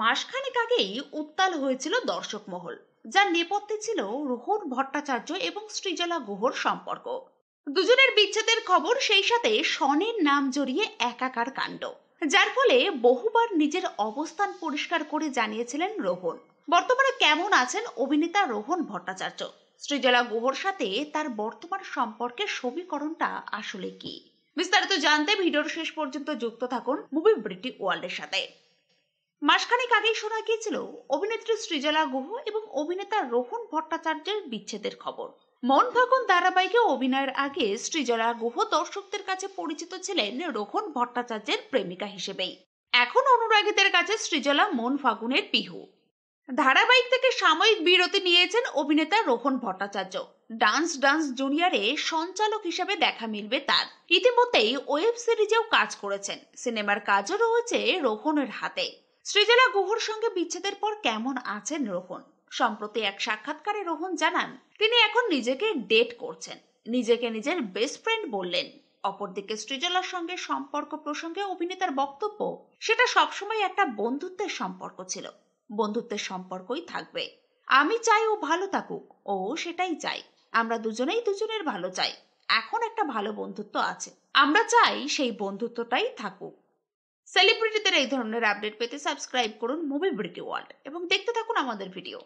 মাসখানেক আগেই উত্তাল হয়েছিল দর্শক মহল যার নেপথ্যে ছিল রোহন ভট্টাচার্য এবং সৃজলা গুহর সম্পর্ক দুজনের বিচ্ছেদের খবর সেই সাথে শনের নাম জড়িয়ে একাকার কাণ্ড যার ফলে বহুবার নিজের অবস্থান পরিষ্কার করে জানিয়েছিলেন রোহন বর্তমানে কেমন আছেন অভিনেতা রোহন ভট্টাচার্য সৃজলা গুহর সাথে তার বর্তমান সম্পর্কের সমীকরণটা আসলে কি বিস্তারিত জানতে ভিডিওর শেষ পর্যন্ত যুক্ত থাকুন মুভি ব্রিটি ওয়ার্ল্ডের সাথে মাসখানেক আগেই শোনা গিয়েছিল অভিনেত্রী সৃজলা গুহ এবং অভিনেতা রোহন ভট্টাচার্যের বিচ্ছেদের খবর মন ভাগন ধারাবাহিকে অভিনয়ের আগে সৃজলা গুহ দর্শকদের কাছে পরিচিত ছিলেন রোহন ভট্টাচার্যের প্রেমিকা হিসেবেই এখন অনুরাগীদের কাছে সৃজলা মন ফাগুনের পিহু ধারাবাহিক থেকে সাময়িক বিরতি নিয়েছেন অভিনেতা রোহন ভট্টাচার্য ডান্স ডান্স জুনিয়রে সঞ্চালক হিসেবে দেখা মিলবে তার ইতিমধ্যেই ওয়েব সিরিজেও কাজ করেছেন সিনেমার কাজও রয়েছে রোহনের হাতে সৃজলা গুহর সঙ্গে বিচ্ছেদের পর কেমন আছেন রোহন সম্প্রতি এক সাক্ষাৎকারে রোহন জানান তিনি এখন নিজেকে ডেট করছেন নিজেকে নিজের বেস্ট ফ্রেন্ড বললেন অপরদিকে সৃজলার সঙ্গে সম্পর্ক প্রসঙ্গে অভিনেতার বক্তব্য সেটা সবসময় একটা বন্ধুত্বের সম্পর্ক ছিল বন্ধুত্বের সম্পর্কই থাকবে আমি চাই ও ভালো থাকুক ও সেটাই চাই আমরা দুজনেই দুজনের ভালো চাই এখন একটা ভালো বন্ধুত্ব আছে আমরা চাই সেই বন্ধুত্বটাই থাকুক সেলিব্রিটিদের এই ধরনের আপডেট পেতে সাবস্ক্রাইব করুন মুভি ব্রিটি ওয়ার্ল্ড এবং দেখতে থাকুন আমাদের ভিডিও